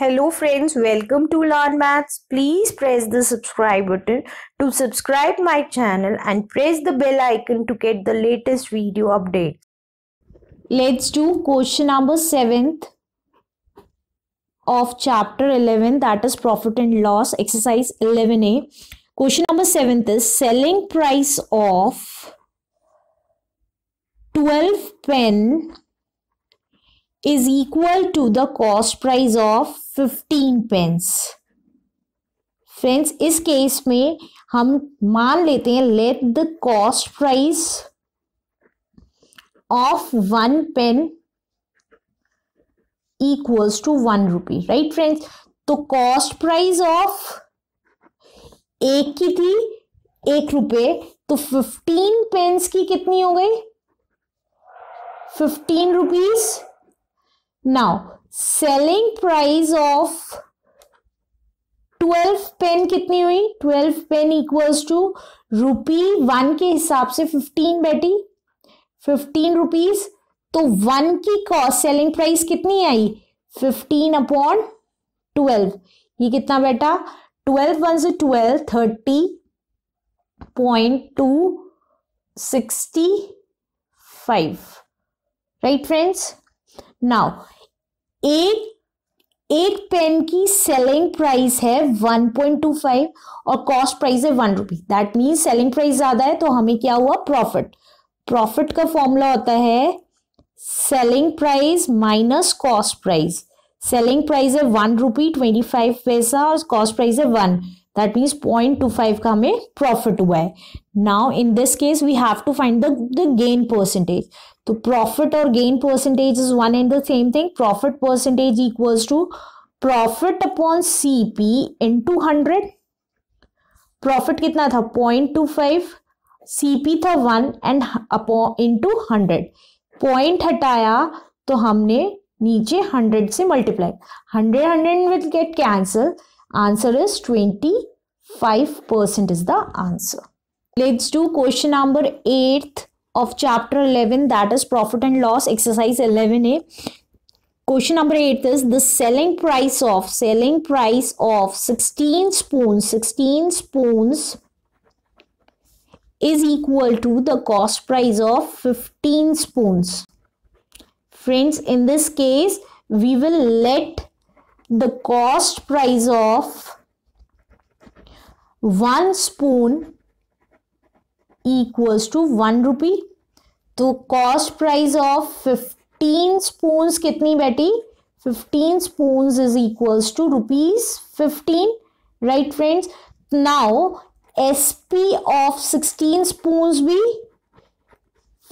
Hello friends, welcome to Learn Maths. Please press the subscribe button to subscribe my channel and press the bell icon to get the latest video updates. Let's do question number 7th of chapter 11 that is profit and loss exercise 11a. Question number 7th is selling price of 12 pen is equal to the cost price of 15 pens friends इस case में हम मान लेते हैं let the cost price of one pen equals to one rupee right friends तो cost price of एक की थी एक रुपए तो फिफ्टीन पेन्स की कितनी हो गई fifteen rupees now selling price of twelve pen कितनी हुई twelve pen equals to rupee one के हिसाब से फिफ्टीन बैठी फिफ्टीन रुपीज तो वन की कॉस्ट सेलिंग प्राइस कितनी आई फिफ्टीन अपॉन ट्वेल्व ये कितना बैठा ट्वेल्व वन से twelve thirty point two sixty five right friends now एक एक पेन की सेलिंग प्राइस है 1.25 और कॉस्ट प्राइस है one rupee that mean selling price ज्यादा है तो हमें क्या हुआ प्रॉफिट प्रॉफिट का फॉर्मूला होता है selling price minus cost price selling price है वन रुपी ट्वेंटी फाइव पैसा और कॉस्ट प्राइस है one that means point two five का हमें प्रॉफिट हुआ है now in this case we have to find the gain percentage तो profit और gain percentage is one and the same thing profit percentage equals to profit upon C P into hundred profit कितना था point two five C P था one and upon two hundred point हटाया तो हमने नीचे hundred से multiply hundred hundred will get cancel Answer is 25% is the answer. Let's do question number 8th of chapter 11 that is profit and loss exercise 11a. Question number 8 is the selling price of selling price of 16 spoons 16 spoons is equal to the cost price of 15 spoons. Friends in this case we will let the cost price of one spoon equals to one rupee तो cost price of fifteen spoon कितनी बैठी fifteen spoon is equals to rupees fifteen right friends now S P of sixteen spoon भी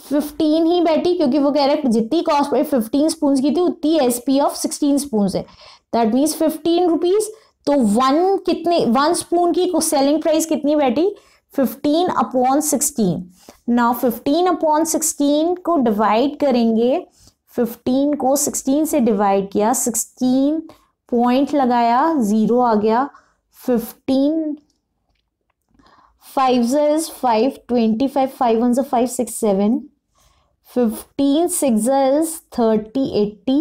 fifteen ही बैठी क्योंकि वो कह रहे हैं जितनी कॉस्ट फिफ्टीन स्पून की थी उतनी S P of sixteen spoon है दैट मीन्स फिफ्टीन रुपीज तो वन कितने वन स्पून की सेलिंग प्राइस कितनी बैठी फिफ्टीन अपॉन सिक्सटीन ना फिफ्टीन अपॉन सिक्सटीन को डिवाइड करेंगे फिफ्टीन को सिक्सटीन से डिवाइड किया सिक्सटीन पॉइंट लगाया ज़ीरो आ गया fifteen five is five twenty five five one जो five six seven fifteen six is thirty eighty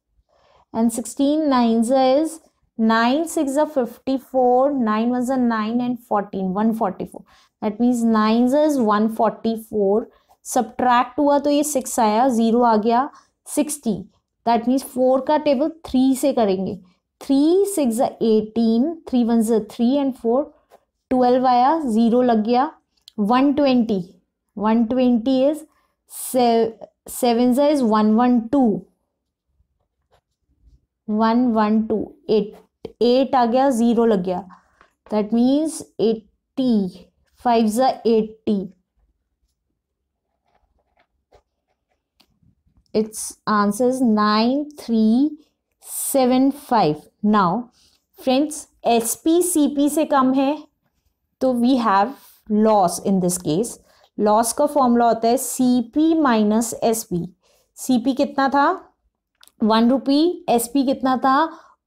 and 16 nines is 9 6 are 54 9 was a 9 and 14 144 that means 9 is 144 subtract हुआ तो ये six आया zero आ गया सिक्सटी दैट मीन्स फोर का table three से करेंगे three six eighteen three ones three and four twelve आया ज़ीरो लग गया one twenty one twenty is sevens is one one two one one two eight eight आ गया zero लग गया that means eighty fives eighty seven five now friends S P C P से कम है तो we have loss in this case loss का formula होता है C P minus S P C P कितना था वन रुपी एस पी कितना था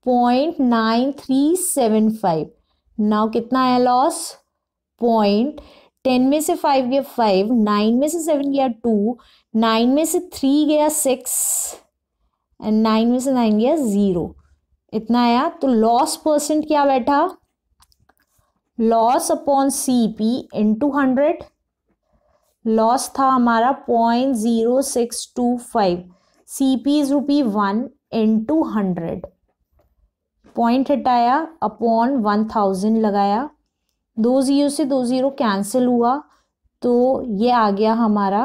point nine three seven five now कितना आया लॉस पॉइंट टेन में से फाइव गया फाइव नाइन में से सेवन गया टू नाइन में से थ्री गया सिक्स एंड नाइन में से नाइन गया ज़ीरो इतना आया तो लॉस परसेंट क्या बैठा loss upon C P into hundred loss था हमारा point zero six two five C P is rupee one into hundred point हटाया अपॉन वन थाउजेंड लगाया दो ज़ीरो से दो ज़ीरो कैंसिल हुआ तो ये आ गया हमारा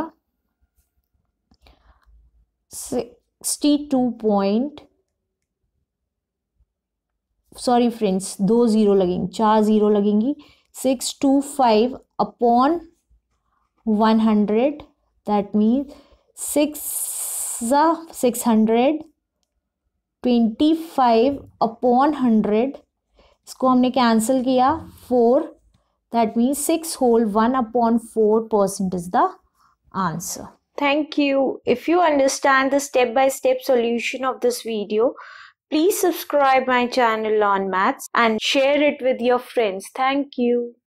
sixty two point sorry friends दो ज़ीरो लगेंगी चार ज़ीरो लगेंगी six two five upon one hundred that means six Six hundred twenty-five upon hundred. Hundred इसको हमने कैंसिल किया four that means six whole one upon four percent is the answer Thank you. If you understand the step by -step solution of this video, please subscribe my channel on maths and share it with your friends. Thank you.